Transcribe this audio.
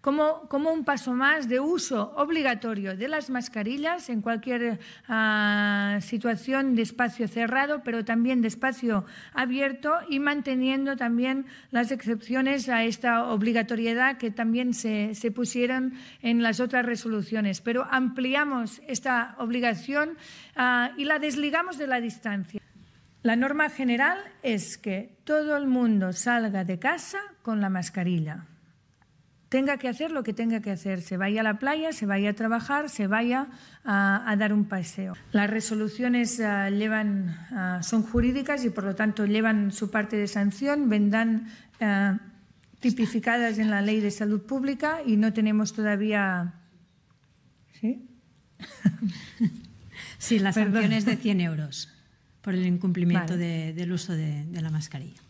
como, un paso más de uso obligatorio de las mascarillas en cualquier ah, situación de espacio cerrado, pero también de espacio abierto y manteniendo también las excepciones a esta obligatoriedad que también se, pusieron en las otras resoluciones. Pero ampliamos esta obligación ah, y la desligamos de la distancia. La norma general es que todo el mundo salga de casa con la mascarilla tenga que hacer lo que tenga que hacer, se vaya a la playa, se vaya a trabajar, se vaya a, dar un paseo. Las resoluciones ah, llevan, ah, son jurídicas y por lo tanto llevan su parte de sanción, vendrán ah, tipificadas en la ley de salud pública y no tenemos todavía... ¿Sí? sí, la sanción de 100 euros por el incumplimiento del uso de la mascarilla.